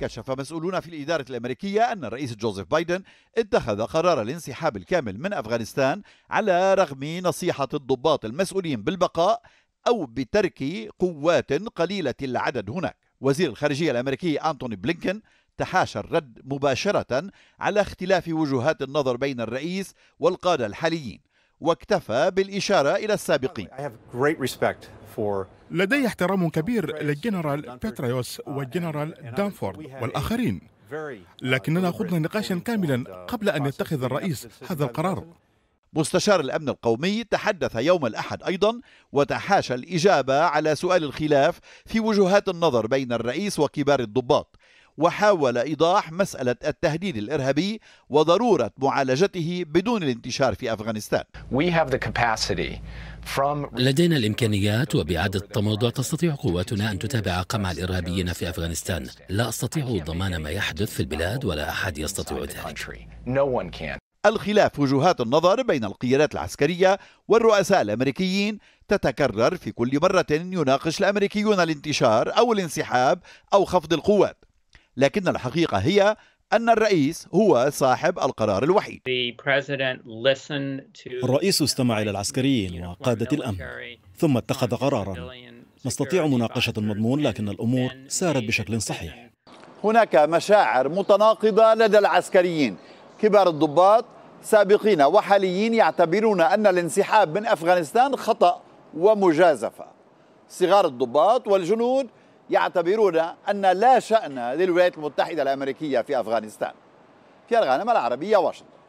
كشف مسؤولون في الإدارة الأمريكية أن الرئيس جوزيف بايدن اتخذ قرار الانسحاب الكامل من أفغانستان على رغم نصيحة الضباط المسؤولين بالبقاء أو بترك قوات قليلة العدد هناك وزير الخارجية الأمريكي أنتوني بلينكن تحاشى الرد مباشرة على اختلاف وجهات النظر بين الرئيس والقادة الحاليين واكتفى بالإشارة إلى السابقين لدي احترام كبير للجنرال بيتريوس uh, والجنرال دانفورد والآخرين لكننا خضنا نقاشا كاملا uh, قبل أن يتخذ الرئيس هذا القرار مستشار الأمن القومي تحدث يوم الأحد أيضا وتحاشى الإجابة على سؤال الخلاف في وجهات النظر بين الرئيس وكبار الضباط وحاول إيضاح مسألة التهديد الإرهابي وضرورة معالجته بدون الانتشار في أفغانستان لدينا الإمكانيات وبعد التموضع تستطيع قواتنا أن تتابع قمع الإرهابيين في أفغانستان لا أستطيع ضمان ما يحدث في البلاد ولا أحد يستطيع ذلك الخلاف وجهات النظر بين القيادات العسكرية والرؤساء الأمريكيين تتكرر في كل مرة يناقش الأمريكيون الانتشار أو الانسحاب أو خفض القوات لكن الحقيقة هي أن الرئيس هو صاحب القرار الوحيد الرئيس استمع إلى العسكريين وقادة الأمن ثم اتخذ قرارا نستطيع مناقشة المضمون لكن الأمور سارت بشكل صحيح هناك مشاعر متناقضة لدى العسكريين كبار الضباط سابقين وحاليين يعتبرون أن الانسحاب من أفغانستان خطأ ومجازفة صغار الضباط والجنود يعتبرون أن لا شأن للولايات المتحدة الأمريكية في أفغانستان في الغانم العربية واشنطن